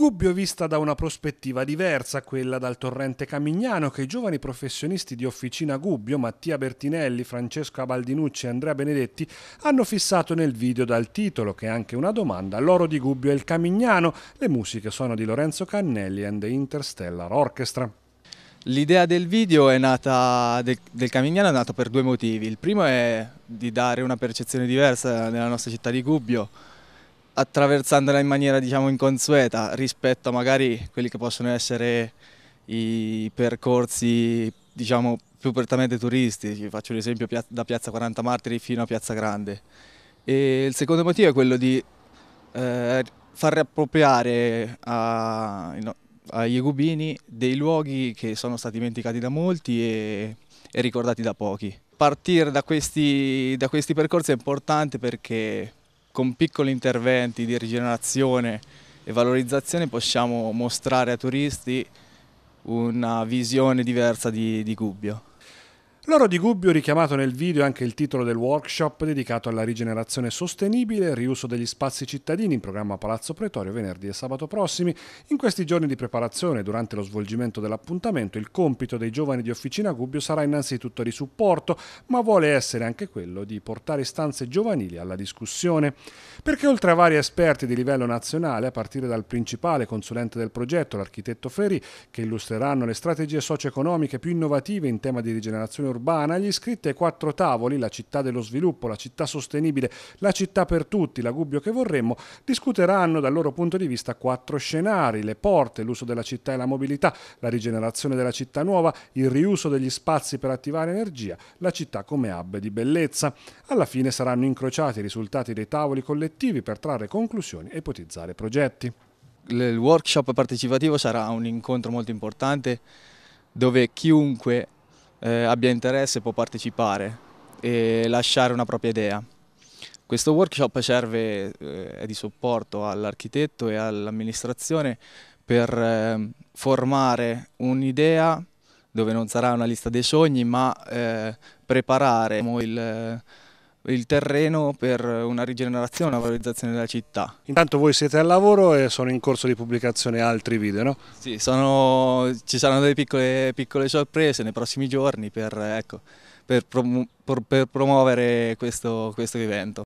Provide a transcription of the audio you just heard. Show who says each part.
Speaker 1: Gubbio vista da una prospettiva diversa, quella dal torrente camignano che i giovani professionisti di Officina Gubbio, Mattia Bertinelli, Francesco Abaldinucci e Andrea Benedetti, hanno fissato nel video dal titolo, che è anche una domanda, L'oro di Gubbio e il camignano. Le musiche sono di Lorenzo Cannelli and the Interstellar Orchestra. L'idea del video nata, del, del Camignano è nata per due motivi. Il primo è
Speaker 2: di dare una percezione diversa della nostra città di Gubbio, attraversandola in maniera diciamo inconsueta rispetto a magari quelli che possono essere i percorsi diciamo più prettamente turistici, faccio l'esempio da Piazza 40 Martiri fino a Piazza Grande. E il secondo motivo è quello di eh, far riappropriare a, no, agli Egubini dei luoghi che sono stati dimenticati da molti e, e ricordati da pochi. Partire da questi, da questi percorsi è importante perché con piccoli interventi di rigenerazione e valorizzazione possiamo mostrare a turisti una visione
Speaker 1: diversa di, di Gubbio. L'oro di Gubbio richiamato nel video è anche il titolo del workshop dedicato alla rigenerazione sostenibile e riuso degli spazi cittadini in programma Palazzo Pretorio venerdì e sabato prossimi. In questi giorni di preparazione, durante lo svolgimento dell'appuntamento, il compito dei giovani di Officina Gubbio sarà innanzitutto di supporto, ma vuole essere anche quello di portare istanze giovanili alla discussione. Perché oltre a vari esperti di livello nazionale, a partire dal principale consulente del progetto, l'architetto Ferri, che illustreranno le strategie socio-economiche più innovative in tema di rigenerazione urbana, urbana, gli iscritti ai quattro tavoli, la città dello sviluppo, la città sostenibile, la città per tutti, la Gubbio che vorremmo, discuteranno dal loro punto di vista quattro scenari, le porte, l'uso della città e la mobilità, la rigenerazione della città nuova, il riuso degli spazi per attivare energia, la città come hub di bellezza. Alla fine saranno incrociati i risultati dei tavoli collettivi per trarre conclusioni e ipotizzare progetti. Il workshop partecipativo sarà un incontro molto importante
Speaker 2: dove chiunque eh, abbia interesse può partecipare e lasciare una propria idea. Questo workshop serve, eh, di supporto all'architetto e all'amministrazione per eh, formare un'idea dove non sarà una lista dei sogni ma eh, preparare il il terreno per una rigenerazione, una valorizzazione della città.
Speaker 1: Intanto voi siete al lavoro e sono in corso di pubblicazione altri video, no?
Speaker 2: Sì, sono, ci saranno delle piccole, piccole, sorprese nei prossimi giorni per, ecco, per, promu per promuovere questo, questo evento.